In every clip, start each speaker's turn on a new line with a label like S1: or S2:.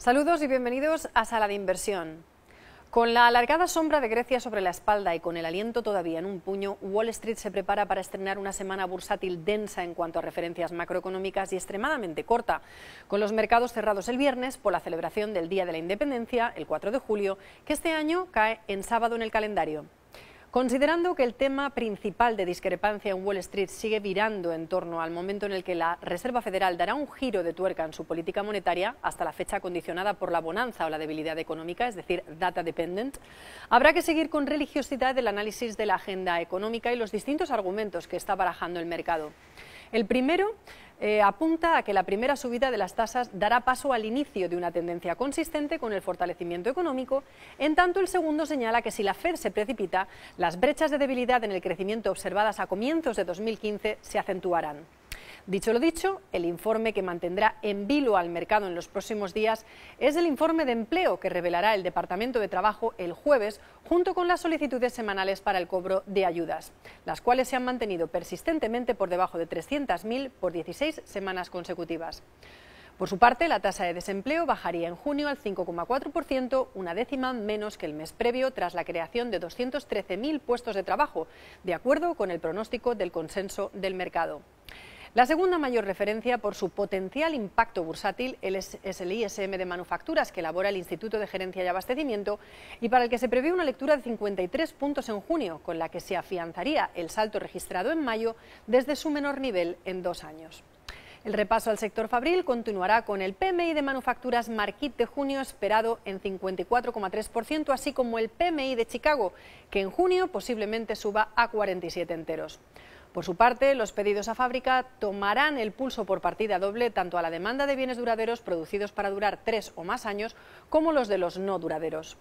S1: Saludos y bienvenidos a Sala de Inversión. Con la alargada sombra de Grecia sobre la espalda y con el aliento todavía en un puño, Wall Street se prepara para estrenar una semana bursátil densa en cuanto a referencias macroeconómicas y extremadamente corta, con los mercados cerrados el viernes por la celebración del Día de la Independencia, el 4 de julio, que este año cae en sábado en el calendario. Considerando que el tema principal de discrepancia en Wall Street sigue virando en torno al momento en el que la Reserva Federal dará un giro de tuerca en su política monetaria, hasta la fecha condicionada por la bonanza o la debilidad económica, es decir, data dependent, habrá que seguir con religiosidad el análisis de la agenda económica y los distintos argumentos que está barajando el mercado. El primero eh, apunta a que la primera subida de las tasas dará paso al inicio de una tendencia consistente con el fortalecimiento económico, en tanto el segundo señala que si la Fed se precipita, las brechas de debilidad en el crecimiento observadas a comienzos de 2015 se acentuarán. Dicho lo dicho, el informe que mantendrá en vilo al mercado en los próximos días es el informe de empleo que revelará el Departamento de Trabajo el jueves, junto con las solicitudes semanales para el cobro de ayudas, las cuales se han mantenido persistentemente por debajo de 300.000 por 16 semanas consecutivas. Por su parte, la tasa de desempleo bajaría en junio al 5,4%, una décima menos que el mes previo tras la creación de 213.000 puestos de trabajo, de acuerdo con el pronóstico del consenso del mercado. La segunda mayor referencia por su potencial impacto bursátil es el ISM de manufacturas que elabora el Instituto de Gerencia y Abastecimiento y para el que se prevé una lectura de 53 puntos en junio, con la que se afianzaría el salto registrado en mayo desde su menor nivel en dos años. El repaso al sector fabril continuará con el PMI de manufacturas Marquit de junio esperado en 54,3%, así como el PMI de Chicago, que en junio posiblemente suba a 47 enteros. Por su parte, los pedidos a fábrica tomarán el pulso por partida doble tanto a la demanda de bienes duraderos producidos para durar tres o más años como los de los no duraderos.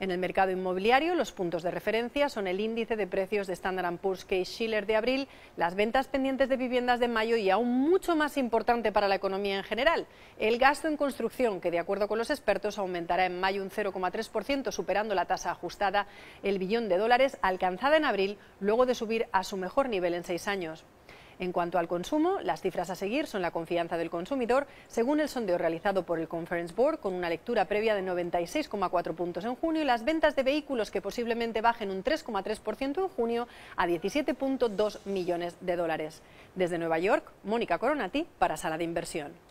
S1: En el mercado inmobiliario, los puntos de referencia son el índice de precios de Standard Poor's Case Schiller de abril, las ventas pendientes de viviendas de mayo y aún mucho más importante para la economía en general, el gasto en construcción, que de acuerdo con los expertos aumentará en mayo un 0,3%, superando la tasa ajustada el billón de dólares alcanzada en abril, luego de subir a su mejor nivel en seis años. En cuanto al consumo, las cifras a seguir son la confianza del consumidor, según el sondeo realizado por el Conference Board, con una lectura previa de 96,4 puntos en junio, y las ventas de vehículos que posiblemente bajen un 3,3% en junio a 17,2 millones de dólares. Desde Nueva York, Mónica Coronati para Sala de Inversión.